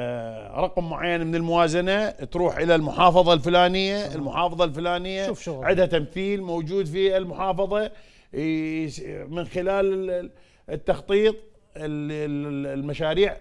آه، رقم معين من الموازنه تروح الى المحافظه الفلانيه المحافظه الفلانيه شوف شغل. عندها تمثيل موجود في المحافظه من خلال التخطيط المشاريع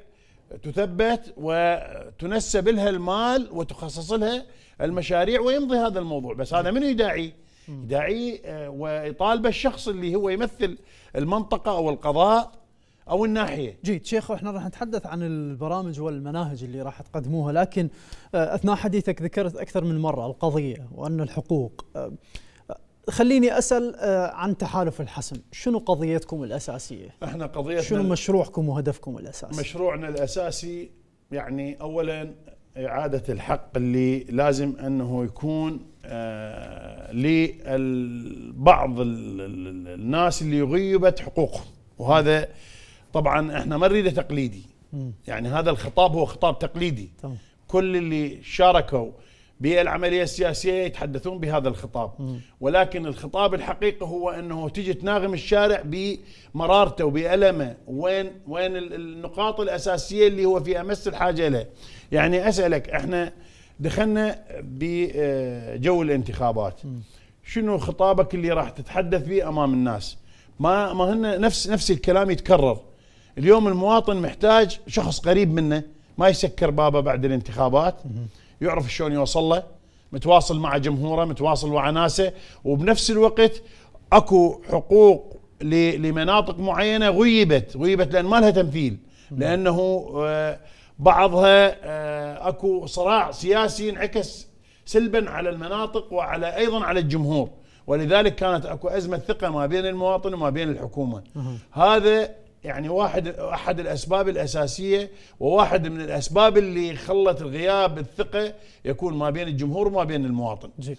تثبت وتنسب لها المال وتخصص لها المشاريع ويمضي هذا الموضوع بس هذا منو يداعي يداعي آه، ويطالبه الشخص اللي هو يمثل المنطقه او القضاء او الناحيه جيد شيخ احنا راح نتحدث عن البرامج والمناهج اللي راح تقدموها لكن آه، اثناء حديثك ذكرت اكثر من مره القضيه وان الحقوق آه، آه، خليني اسال عن تحالف الحسم، شنو قضيتكم الاساسيه؟ احنا قضيتنا شنو مشروعكم وهدفكم الاساسي؟ مشروعنا الاساسي يعني اولا اعاده الحق اللي لازم انه يكون لبعض الناس اللي غيبت حقوقهم وهذا طبعا احنا ما نريده تقليدي يعني هذا الخطاب هو خطاب تقليدي طبعا. كل اللي شاركوا بالعملية السياسية يتحدثون بهذا الخطاب م. ولكن الخطاب الحقيقي هو أنه تجي تناغم الشارع بمرارته وبألمه وين, وين النقاط الأساسية اللي هو في أمس الحاجة له يعني أسألك إحنا دخلنا بجو الانتخابات م. شنو خطابك اللي راح تتحدث به أمام الناس ما ما هن نفس نفس الكلام يتكرر اليوم المواطن محتاج شخص قريب منه ما يسكر بابه بعد الانتخابات يعرف شلون يوصل له متواصل مع جمهوره متواصل مع ناسه وبنفس الوقت اكو حقوق لمناطق معينه غيبت غيبت لان ما لها تمثيل لانه آه، بعضها آه، اكو صراع سياسي انعكس سلبا على المناطق وعلى ايضا على الجمهور ولذلك كانت اكو ازمه ثقه ما بين المواطن وما بين الحكومه هذا يعني واحد احد الاسباب الاساسيه وواحد من الاسباب اللي خلت الغياب الثقه يكون ما بين الجمهور وما بين المواطن. جي.